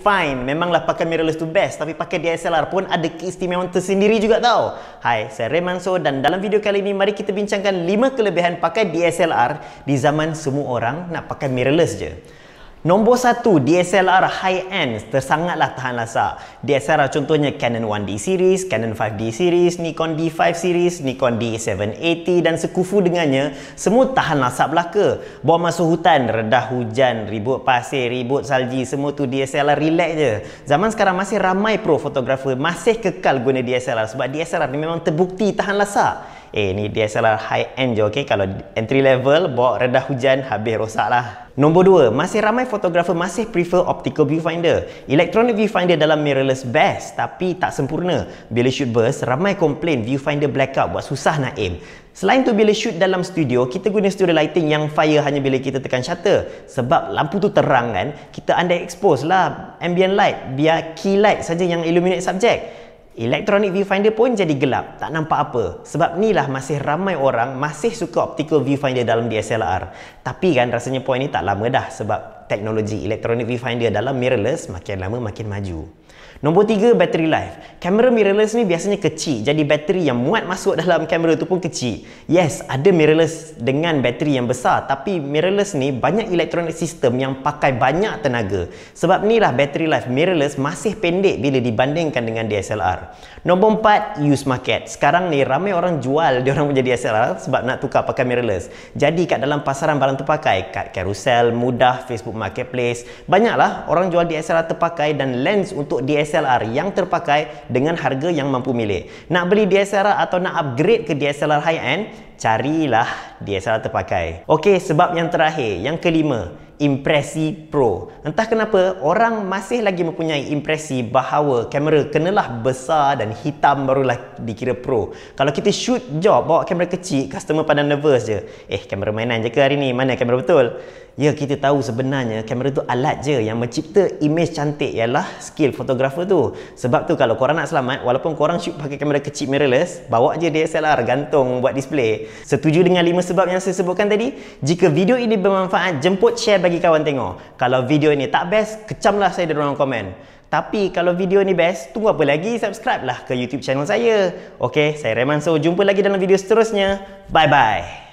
fine. Memanglah pakai mirrorless tu best. Tapi pakai DSLR pun ada keistimewaan tersendiri juga tau. Hai, saya Remanso dan dalam video kali ini mari kita bincangkan 5 kelebihan pakai DSLR di zaman semua orang nak pakai mirrorless je. Nombor satu, DSLR high-end tersangatlah tahan lasak. DSLR contohnya Canon 1D series, Canon 5D series, Nikon D5 series, Nikon D780 dan sekufu dengannya, semua tahan lasak belaka. Bawa masuk hutan, redah hujan, ribut pasir, ribut salji, semua tu DSLR relax je. Zaman sekarang masih ramai pro fotografer masih kekal guna DSLR sebab DSLR ni memang terbukti tahan lasak. Eh ni DSLR high-end je okay? kalau entry level bawa redah hujan habis rosak lah. Nombor dua, masih ramai fotografer masih prefer optical viewfinder. Electronic viewfinder dalam mirrorless best tapi tak sempurna. Bila shoot burst, ramai komplain viewfinder blackout buat susah nak aim. Selain tu bila shoot dalam studio, kita guna studio lighting yang fire hanya bila kita tekan shutter. Sebab lampu tu terang kan, kita under expose lah ambient light. Biar key light saja yang illuminate subjek. Electronic viewfinder pun jadi gelap, tak nampak apa. Sebab ni lah masih ramai orang masih suka optical viewfinder dalam DSLR. Tapi kan rasanya point ni tak lama dah sebab teknologi electronic viewfinder dalam mirrorless makin lama makin maju. Nombor tiga, battery life. Kamera mirrorless ni biasanya kecil. Jadi, bateri yang muat masuk dalam kamera tu pun kecil. Yes, ada mirrorless dengan bateri yang besar. Tapi, mirrorless ni banyak elektronik sistem yang pakai banyak tenaga. Sebab ni lah battery life mirrorless masih pendek bila dibandingkan dengan DSLR. Nombor empat, use market. Sekarang ni, ramai orang jual orang punya DSLR sebab nak tukar pakai mirrorless. Jadi, kat dalam pasaran barang terpakai, kat carousel, mudah, Facebook marketplace, banyaklah orang jual DSLR terpakai dan lens untuk DSLR yang terpakai dengan harga yang mampu milik. Nak beli DSLR atau nak upgrade ke DSLR high end, carilah DSLR terpakai. Okey, sebab yang terakhir, yang kelima, Impresi Pro. Entah kenapa, orang masih lagi mempunyai impresi bahawa kamera kenalah besar dan hitam barulah dikira Pro. Kalau kita shoot job bawa kamera kecil, customer pandang nervous je. Eh, kamera mainan je ke hari ni? Mana kamera betul? Ya, kita tahu sebenarnya kamera tu alat je yang mencipta image cantik ialah skill fotografer tu. Sebab tu kalau korang nak selamat, walaupun korang shoot pakai kamera kecil mirrorless, bawa je DSLR gantung buat display. Setuju dengan 5 sebab yang saya sebutkan tadi? Jika video ini bermanfaat, jemput share bagi kawan tengok. Kalau video ini tak best, kecamlah saya di ruang komen. Tapi kalau video ini best, tunggu apa lagi? Subscribe lah ke YouTube channel saya. Okey, saya Reman So. Jumpa lagi dalam video seterusnya. Bye-bye.